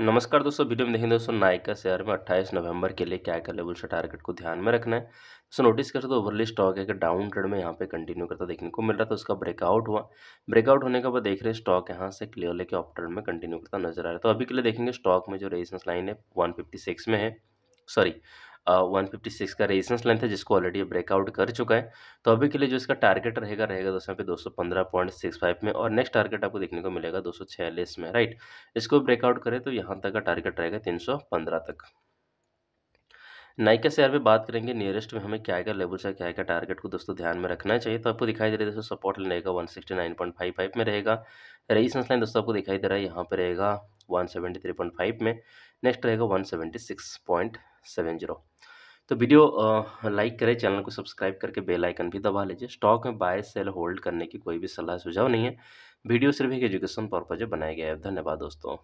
नमस्कार दोस्तों वीडियो में देखेंगे दोस्तों नायका शेयर में 28 नवंबर के लिए क्या क्या लेवल से टारगेट को ध्यान में रखना है सो नोटिस करते तो ओवरली स्टॉक है कि डाउन ट्रेड में यहाँ पे कंटिन्यू करता देखने को मिल रहा था उसका ब्रेकआउट हुआ ब्रेकआउट होने के बाद देख रहे हैं स्टॉक यहाँ से क्लियर लेके ऑफ ट्रेड में कंटिन्यू करता नजर आ रहा है तो अभी के लिए देखेंगे स्टॉक में जो रेजिस्टेंस लाइन है वन में है सॉरी वन फिफ्टी सिक्स का रेजिस्टेंस लेंथ है जिसको ऑलरेडी ब्रेकआउट कर चुका है तो अभी के लिए जो इसका टारगेट रहेगा रहेगा दोस्तों पे दो सौ पंद्रह पॉइंट सिक्स फाइव में और नेक्स्ट टारगेट आपको देखने को मिलेगा दो सौ छियालीस में राइट इसको ब्रेकआउट करें तो यहाँ तक का टारगेट रहेगा तीन सौ पंद्रह तक नाइका शेयर में बात करेंगे नियरेस्ट में हमें क्या क्या लेवल से क्या क्या टारगेट को दोस्तों ध्यान में रखना चाहिए तो आपको दिखाई दे रहा है दोस्तों सपोर्ट रहेगा one sixty nine point five five में रहेगा रेजिस्टेंस लाइन दोस्तों आपको दिखाई दे रहा है यहाँ पर रहेगा one seventy three point five में नेक्स्ट रहेगा one seventy six point seven zero तो वीडियो लाइक करें चैनल को सब्सक्राइब करके बेल आइकन भी दबा लीजिए स्टॉक में बाय सेल होल्ड करने की कोई भी सलाह सुझाव नहीं है वीडियो सिर्फ एक एजुकेशन पर्पज बनाया गया है धन्यवाद दोस्तों